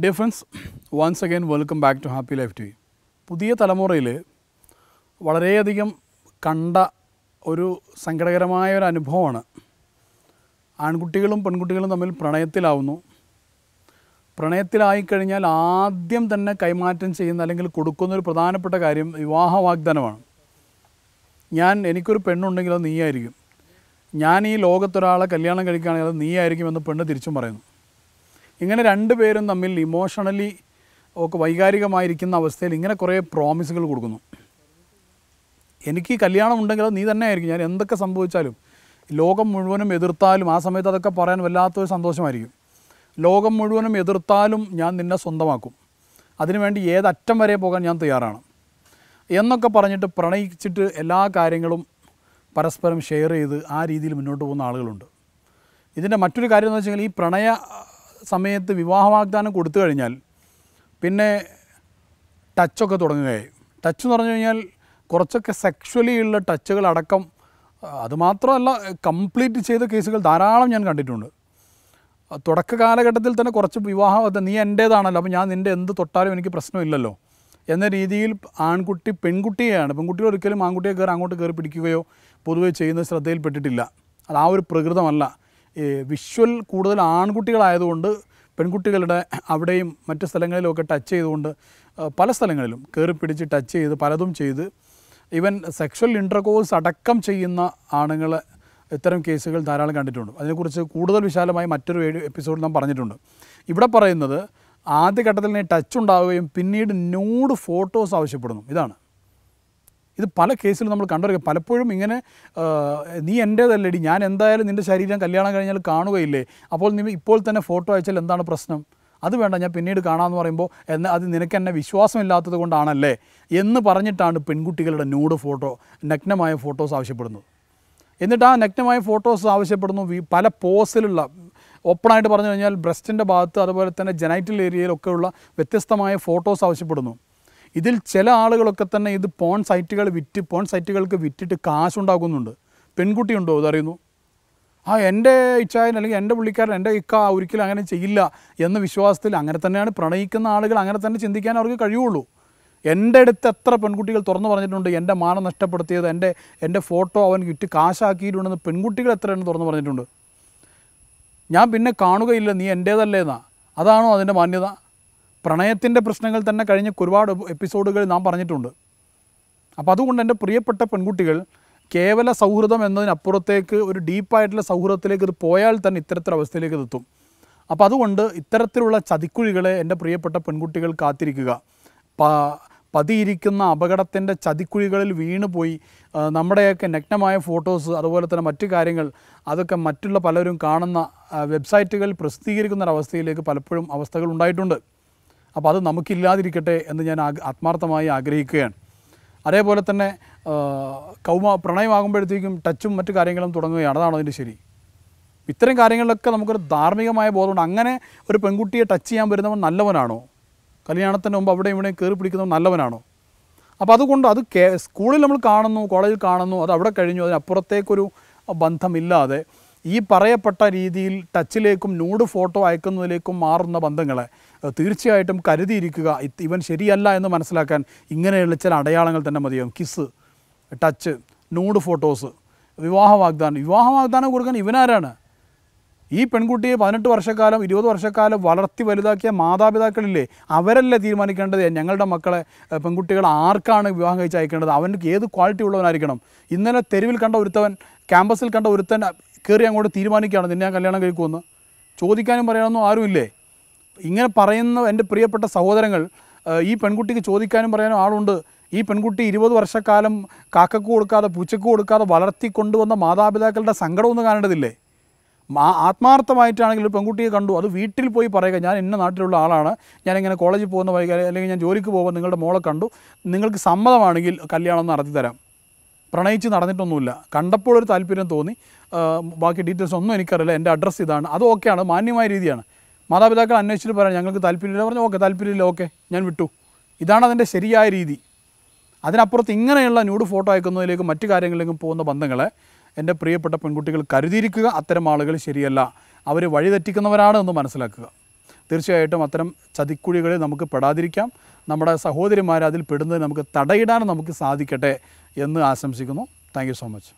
dear friends once again welcome back to happy life T V പുതിയ തലമുറയിൽ വളരെയധികം കണ്ട ഒരു സങ്കടകരമായ ഒരു അനുഭവമാണ് ആൺകുട്ടികളും പെൺകുട്ടികളും തമ്മിൽ പ്രണയത്തിലാവുന്നു പ്രണയത്തിലായിക്കഴിഞ്ഞാൽ ആദ്യം തന്നെ കൈമാറ്റം ചെയ്യുന്ന അല്ലെങ്കിൽ കൊടുക്കുന്ന ഒരു പ്രധാനപ്പെട്ട കാര്യം വിവാഹ വാഗ്ദാനമാണ് ഞാൻ എനിക്കൊരു പെണ്ണുണ്ടെങ്കിൽ അത് നീയായിരിക്കും ഞാൻ ഈ ലോകത്തൊരാളെ കല്യാണം കഴിക്കുകയാണെങ്കിൽ അത് നീയായിരിക്കും എന്ന് പെണ്ണ് തിരിച്ചും പറയുന്നു ഇങ്ങനെ രണ്ട് പേരും തമ്മിൽ ഇമോഷണലി ഒക്കെ വൈകാരികമായിരിക്കുന്ന അവസ്ഥയിൽ ഇങ്ങനെ കുറേ പ്രോമിസുകൾ കൊടുക്കുന്നു എനിക്ക് കല്യാണം ഉണ്ടെങ്കിൽ അത് നീ തന്നെ ആയിരിക്കും ഞാൻ എന്തൊക്കെ സംഭവിച്ചാലും ലോകം മുഴുവനും എതിർത്താലും ആ സമയത്ത് അതൊക്കെ പറയാൻ വല്ലാത്തൊരു സന്തോഷമായിരിക്കും ലോകം മുഴുവനും എതിർത്താലും ഞാൻ നിന്നെ സ്വന്തമാക്കും അതിനുവേണ്ടി ഏതറ്റം വരെ പോകാൻ ഞാൻ തയ്യാറാണ് എന്നൊക്കെ പറഞ്ഞിട്ട് പ്രണയിച്ചിട്ട് എല്ലാ കാര്യങ്ങളും പരസ്പരം ഷെയർ ചെയ്ത് ആ രീതിയിൽ മുന്നോട്ട് പോകുന്ന ആളുകളുണ്ട് ഇതിൻ്റെ മറ്റൊരു കാര്യം എന്ന് വെച്ചാൽ ഈ പ്രണയ സമയത്ത് വിവാഹ വാഗ്ദാനം കൊടുത്തു കഴിഞ്ഞാൽ പിന്നെ ടച്ചൊക്കെ തുടങ്ങുകയായി ടച്ച് എന്ന് പറഞ്ഞു കഴിഞ്ഞാൽ കുറച്ചൊക്കെ സെക്ഷലി ഉള്ള ടച്ചുകൾ അടക്കം അതുമാത്രമല്ല കംപ്ലീറ്റ് ചെയ്ത കേസുകൾ ധാരാളം ഞാൻ കണ്ടിട്ടുണ്ട് തുടക്ക കാലഘട്ടത്തിൽ തന്നെ കുറച്ച് വിവാഹം നീ എൻ്റേതാണല്ലോ അപ്പോൾ ഞാൻ നിൻ്റെ എന്ത് തൊട്ടാലും എനിക്ക് പ്രശ്നമില്ലല്ലോ എന്ന രീതിയിൽ ആൺകുട്ടി പെൺകുട്ടിയെയാണ് പെൺകുട്ടി ഒരിക്കലും ആൺകുട്ടിയെ കയറി അങ്ങോട്ട് കയറി പിടിക്കുകയോ പൊതുവെ ചെയ്യുന്ന ശ്രദ്ധയിൽപ്പെട്ടിട്ടില്ല അത് ആ ഒരു പ്രകൃതമല്ല വിഷ്വൽ കൂടുതൽ ആൺകുട്ടികളായതുകൊണ്ട് പെൺകുട്ടികളുടെ അവിടെയും മറ്റ് സ്ഥലങ്ങളിലുമൊക്കെ ടച്ച് ചെയ്തുകൊണ്ട് പല സ്ഥലങ്ങളിലും കയറി പിടിച്ച് ടച്ച് ചെയ്ത് പലതും ചെയ്ത് ഈവൻ സെക്ഷൽ ഇൻ്റർകോഴ്സ് അടക്കം ചെയ്യുന്ന ആണുങ്ങളെ ഇത്തരം കേസുകൾ ധാരാളം കണ്ടിട്ടുണ്ട് അതിനെക്കുറിച്ച് കൂടുതൽ വിശാലമായി മറ്റൊരു എപ്പിസോഡിൽ നാം പറഞ്ഞിട്ടുണ്ട് ഇവിടെ പറയുന്നത് ആദ്യഘട്ടത്തിൽ ടച്ച് ഉണ്ടാവുകയും പിന്നീട് ന്യൂഡ് ഫോട്ടോസ് ആവശ്യപ്പെടുന്നു ഇതാണ് ഇത് പല കേസിലും നമ്മൾ കണ്ടറിയാം പലപ്പോഴും ഇങ്ങനെ നീ എൻ്റേതല്ലടി ഞാൻ എന്തായാലും നിൻ്റെ ശരീരം കല്യാണം കഴിഞ്ഞാൽ കാണുകയില്ലേ അപ്പോൾ നീ ഇപ്പോൾ തന്നെ ഫോട്ടോ അയച്ചാൽ എന്താണ് പ്രശ്നം അത് വേണ്ട ഞാൻ പിന്നീട് കാണാമെന്ന് പറയുമ്പോൾ എന്ന അത് നിനക്ക് എന്നെ വിശ്വാസമില്ലാത്തത് കൊണ്ടാണല്ലേ എന്ന് പറഞ്ഞിട്ടാണ് പെൺകുട്ടികളുടെ ന്യൂഡ് ഫോട്ടോ നഗ്നമായ ഫോട്ടോസ് ആവശ്യപ്പെടുന്നത് എന്നിട്ട് ആ നഗ്നമായ ഫോട്ടോസ് ആവശ്യപ്പെടുന്നു പല പോസിലുള്ള ഓപ്പണായിട്ട് പറഞ്ഞു കഴിഞ്ഞാൽ ബ്രസ്റ്റിൻ്റെ ഭാഗത്ത് അതുപോലെ തന്നെ ജനൈറ്റൽ ഏരിയയിലൊക്കെയുള്ള വ്യത്യസ്തമായ ഫോട്ടോസ് ആവശ്യപ്പെടുന്നു ഇതിൽ ചില ആളുകളൊക്കെ തന്നെ ഇത് പോൺ സൈറ്റുകൾ വിറ്റ് പോൺ സൈറ്റുകൾക്ക് വിറ്റിട്ട് കാശുണ്ടാക്കുന്നുണ്ട് പെൺകുട്ടിയുണ്ടോ അതറിയുന്നു ആ എൻ്റെ ഇച്ഛായൻ അല്ലെങ്കിൽ എൻ്റെ പുള്ളിക്കാരൻ എൻ്റെ ഇക്ക ഒരിക്കലും അങ്ങനെ ചെയ്യില്ല എന്ന വിശ്വാസത്തിൽ അങ്ങനെ തന്നെയാണ് പ്രണയിക്കുന്ന ആളുകൾ അങ്ങനെ തന്നെ ചിന്തിക്കാൻ അവർക്ക് കഴിയുള്ളൂ എൻ്റെ അടുത്ത് എത്ര പെൺകുട്ടികൾ തുറന്നു പറഞ്ഞിട്ടുണ്ട് എൻ്റെ മാനം നഷ്ടപ്പെടുത്തിയത് എൻ്റെ എൻ്റെ ഫോട്ടോ അവൻ വിറ്റ് കാശാക്കിയിട്ടുണ്ടെന്ന് പെൺകുട്ടികൾ എത്ര എണ്ണം തുറന്നു പറഞ്ഞിട്ടുണ്ട് ഞാൻ പിന്നെ കാണുകയില്ല നീ എൻ്റേതല്ലേന്നാ അതാണോ അതിൻ്റെ മാന്യത പ്രണയത്തിൻ്റെ പ്രശ്നങ്ങൾ തന്നെ കഴിഞ്ഞ ഒരുപാട് എപ്പിസോഡുകൾ നാം പറഞ്ഞിട്ടുണ്ട് അപ്പോൾ അതുകൊണ്ട് എൻ്റെ പ്രിയപ്പെട്ട പെൺകുട്ടികൾ കേവല സൗഹൃദം എന്നതിനപ്പുറത്തേക്ക് ഒരു ഡീപ്പായിട്ടുള്ള സൗഹൃദത്തിലേക്ക് ഇത് പോയാൽ തന്നെ ഇത്തരത്തിലവസ്ഥയിലേക്ക് എത്തും അപ്പോൾ അതുകൊണ്ട് ഇത്തരത്തിലുള്ള ചതിക്കുഴികളെ എൻ്റെ പ്രിയപ്പെട്ട പെൺകുട്ടികൾ കാത്തിരിക്കുക പതിയിരിക്കുന്ന അപകടത്തിൻ്റെ ചതിക്കുഴികളിൽ വീണുപോയി നമ്മുടെയൊക്കെ നഗ്നമായ ഫോട്ടോസ് അതുപോലെ തന്നെ മറ്റു കാര്യങ്ങൾ അതൊക്കെ മറ്റുള്ള പലരും കാണുന്ന വെബ്സൈറ്റുകളിൽ പ്രസിദ്ധീകരിക്കുന്ന അവസ്ഥയിലേക്ക് പലപ്പോഴും അവസ്ഥകൾ ഉണ്ടായിട്ടുണ്ട് അപ്പോൾ അത് നമുക്കില്ലാതിരിക്കട്ടെ എന്ന് ഞാൻ ആത്മാർത്ഥമായി ആഗ്രഹിക്കുകയാണ് അതേപോലെ തന്നെ കൗമ പ്രണയമാകുമ്പോഴത്തേക്കും ടച്ചും മറ്റു കാര്യങ്ങളും തുടങ്ങുകയാണ് അതാണ് അതിൻ്റെ ശരി ഇത്തരം കാര്യങ്ങളിലൊക്കെ നമുക്കൊരു ധാർമ്മികമായ ബോധമുണ്ട് അങ്ങനെ ഒരു പെൺകുട്ടിയെ ടച്ച് ചെയ്യാൻ വരുന്നവൻ നല്ലവനാണോ കല്യാണത്തിന് മുമ്പ് അവിടെ ഇവിടെയും കയറി പിടിക്കുന്നവൻ നല്ലവനാണോ അപ്പോൾ അതുകൊണ്ട് അത് സ്കൂളിൽ നമ്മൾ കാണുന്നു കോളേജിൽ കാണുന്നു അത് അവിടെ കഴിഞ്ഞു അതിനപ്പുറത്തേക്കൊരു ബന്ധമില്ലാതെ ഈ പറയപ്പെട്ട രീതിയിൽ ടച്ചിലേക്കും ന്യൂഡ് ഫോട്ടോ അയക്കുന്നതിലേക്കും മാറുന്ന ബന്ധങ്ങളെ തീർച്ചയായിട്ടും കരുതിയിരിക്കുക ഇവൻ ശരിയല്ല എന്ന് മനസ്സിലാക്കാൻ ഇങ്ങനെയുള്ള ചില അടയാളങ്ങൾ തന്നെ മതിയാവും കിസ് ടച്ച് ന്യൂഡ് ഫോട്ടോസ് വിവാഹ വാഗ്ദാനം വിവാഹ വാഗ്ദാനം കൊടുക്കാൻ ഇവനാരാണ് ഈ പെൺകുട്ടിയെ പതിനെട്ട് വർഷക്കാലം ഇരുപത് വർഷക്കാലം വളർത്തി വലുതാക്കിയ മാതാപിതാക്കളില്ലേ അവരല്ലേ തീരുമാനിക്കേണ്ടത് ഞങ്ങളുടെ മക്കളെ പെൺകുട്ടികൾ ആർക്കാണ് വിവാഹം കഴിച്ച് അയക്കേണ്ടത് അവനക്ക് ഏത് ക്വാളിറ്റി ഉള്ളവനായിരിക്കണം ഇന്നലെ തെരുവിൽ കണ്ട ഒരുത്തവൻ ക്യാമ്പസിൽ കണ്ട ഒരുത്തൻ കയറി അങ്ങോട്ട് തീരുമാനിക്കുകയാണ് നിന്നെ ഞാൻ കല്യാണം കഴിക്കുമെന്ന് ചോദിക്കാനും പറയാനൊന്നും ആരുമില്ലേ ഇങ്ങനെ പറയുന്ന എൻ്റെ പ്രിയപ്പെട്ട സഹോദരങ്ങൾ ഈ പെൺകുട്ടിക്ക് ചോദിക്കാനും പറയാനും ആളുണ്ട് ഈ പെൺകുട്ടി ഇരുപത് വർഷക്കാലം കാക്കക്ക് കൊടുക്കാതെ പൂച്ചക്ക് കൊടുക്കാതെ വളർത്തിക്കൊണ്ടുവന്ന മാതാപിതാക്കളുടെ സങ്കടമൊന്നും കാണേണ്ടതില്ലേ ആത്മാർത്ഥമായിട്ടാണെങ്കിൽ ഒരു പെൺകുട്ടിയെ കണ്ടു അത് വീട്ടിൽ പോയി പറയുക ഞാൻ ഇന്ന നാട്ടിലുള്ള ആളാണ് ഞാൻ ഇങ്ങനെ കോളേജിൽ പോകുന്ന വൈകാരി അല്ലെങ്കിൽ ഞാൻ ജോലിക്ക് പോകുമ്പോൾ നിങ്ങളുടെ മോളെ കണ്ടു നിങ്ങൾക്ക് സമ്മതമാണെങ്കിൽ കല്യാണം നടത്തി തരാം പ്രണയിച്ച് നടന്നിട്ടൊന്നുമില്ല കണ്ടപ്പോൾ ഒരു താല്പര്യം തോന്നി ബാക്കി ഡീറ്റെയിൽസ് ഒന്നും എനിക്കറിയില്ല എൻ്റെ അഡ്രസ്സ് ഇതാണ് അത് ഓക്കെയാണ് മാന്യമായ രീതിയാണ് മാതാപിതാക്കൾ അന്വേഷിച്ചിട്ട് പറയാം ഞങ്ങൾക്ക് താല്പര്യമില്ല പറഞ്ഞു ഓക്കെ താല്പര്യമില്ല ഓക്കെ ഞാൻ വിട്ടു ഇതാണ് അതിൻ്റെ ശരിയായ രീതി അതിനപ്പുറത്ത് ഇങ്ങനെയുള്ള ന്യൂഡ് ഫോട്ടോ അയക്കുന്നതിലേക്കും മറ്റു കാര്യങ്ങളിലേക്കും പോകുന്ന ബന്ധങ്ങളെ എൻ്റെ പ്രിയപ്പെട്ട പെൺകുട്ടികൾ കരുതിയിരിക്കുക അത്തരം ആളുകൾ ശരിയല്ല അവർ വഴിതെറ്റിക്കുന്നവരാണ് എന്ന് മനസ്സിലാക്കുക തീർച്ചയായിട്ടും അത്തരം ചതിക്കുഴികളിൽ നമുക്ക് പെടാതിരിക്കാം നമ്മുടെ സഹോദരിമാരെ അതിൽ പെടുന്നത് നമുക്ക് തടയിടാനും നമുക്ക് സാധിക്കട്ടെ എന്ന് ആശംസിക്കുന്നു താങ്ക് സോ മച്ച്